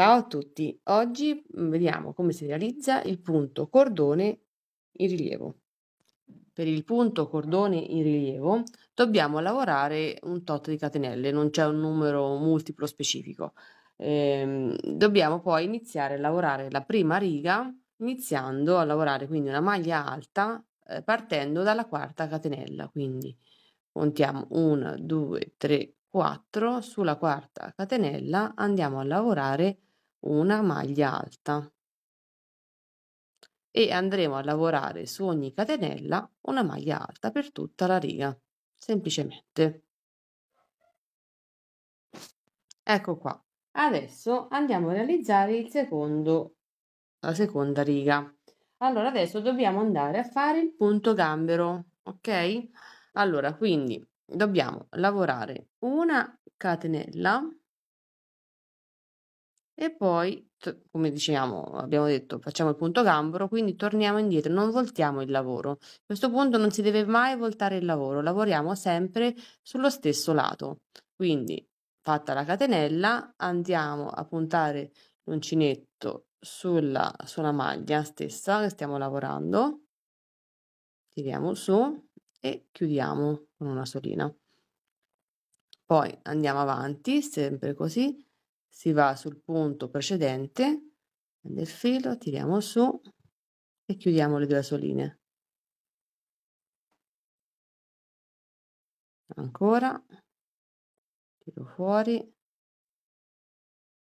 Ciao a tutti, oggi mm, vediamo come si realizza il punto cordone in rilievo. Per il punto cordone in rilievo dobbiamo lavorare un tot di catenelle, non c'è un numero multiplo specifico. Ehm, dobbiamo poi iniziare a lavorare la prima riga iniziando a lavorare quindi una maglia alta eh, partendo dalla quarta catenella, quindi contiamo 1, 2, 3, 4, sulla quarta catenella andiamo a lavorare una maglia alta e andremo a lavorare su ogni catenella una maglia alta per tutta la riga semplicemente ecco qua adesso andiamo a realizzare il secondo la seconda riga allora adesso dobbiamo andare a fare il punto gambero ok allora quindi dobbiamo lavorare una catenella e poi, come diciamo, abbiamo detto, facciamo il punto gambero, quindi torniamo indietro, non voltiamo il lavoro. A questo punto non si deve mai voltare il lavoro, lavoriamo sempre sullo stesso lato. Quindi, fatta la catenella, andiamo a puntare l'uncinetto sulla, sulla maglia stessa che stiamo lavorando, tiriamo su e chiudiamo con una solina. Poi andiamo avanti, sempre così, si va sul punto precedente, prende filo, tiriamo su e chiudiamo le due soline. Ancora, tiro fuori,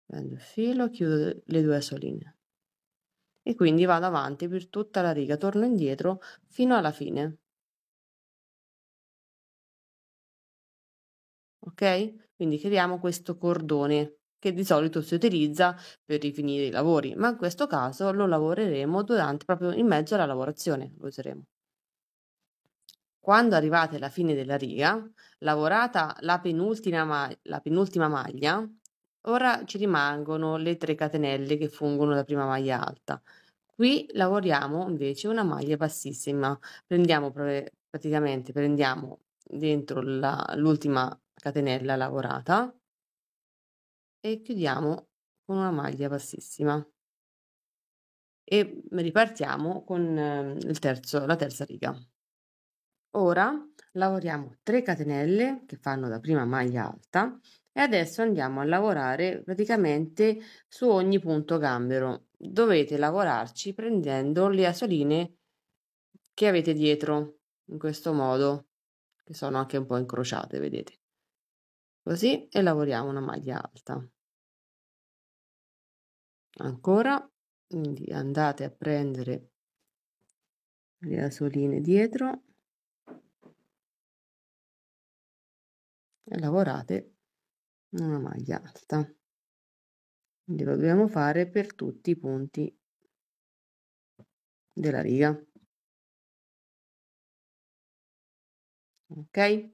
prendo il filo, chiudo le due soline E quindi vado avanti per tutta la riga, torno indietro fino alla fine. ok? Quindi creiamo questo cordone che di solito si utilizza per rifinire i lavori, ma in questo caso lo lavoreremo durante proprio in mezzo alla lavorazione, lo useremo. Quando arrivate alla fine della riga, lavorata la penultima, ma- la penultima maglia, ora ci rimangono le tre catenelle che fungono da prima maglia alta. Qui lavoriamo invece una maglia bassissima. Prendiamo praticamente prendiamo dentro la, l'ultima catenella lavorata e chiudiamo con una maglia bassissima e ripartiamo con ehm, il terzo, la terza riga. Ora lavoriamo 3 catenelle che fanno la prima maglia alta e adesso andiamo a lavorare praticamente su ogni punto gambero. Dovete lavorarci prendendo le asoline che avete dietro in questo modo che sono anche un po' incrociate, vedete. Così e lavoriamo una maglia alta ancora quindi andate a prendere le asoline dietro e lavorate una maglia alta quindi lo dobbiamo fare per tutti i punti della riga ok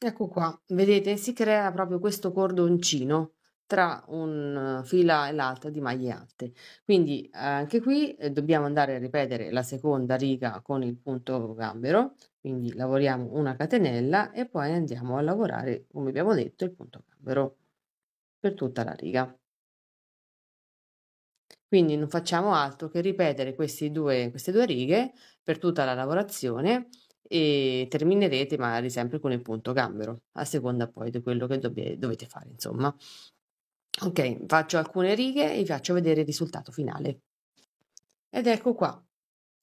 ecco qua vedete si crea proprio questo cordoncino tra un eh, fila e l'altra di maglie alte. Quindi eh, anche qui eh, dobbiamo andare a ripetere la seconda riga con il punto gambero, quindi lavoriamo una catenella e poi andiamo a lavorare, come abbiamo detto, il punto gambero per tutta la riga. Quindi non facciamo altro che ripetere due, queste due righe per tutta la lavorazione e terminerete magari sempre con il punto gambero, a seconda poi di quello che dovete fare, insomma. Ok, faccio alcune righe e vi faccio vedere il risultato finale. Ed ecco qua,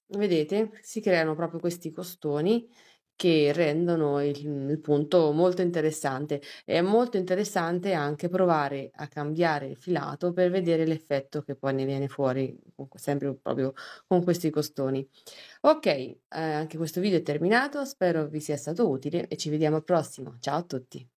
vedete, si creano proprio questi costoni che rendono il, il, punto molto interessante. È molto interessante anche provare a cambiare il filato per vedere l'effetto che poi ne viene fuori, sempre proprio con questi costoni. Ok, eh, anche questo video è terminato, spero vi sia stato utile e ci vediamo al prossimo. Ciao a tutti!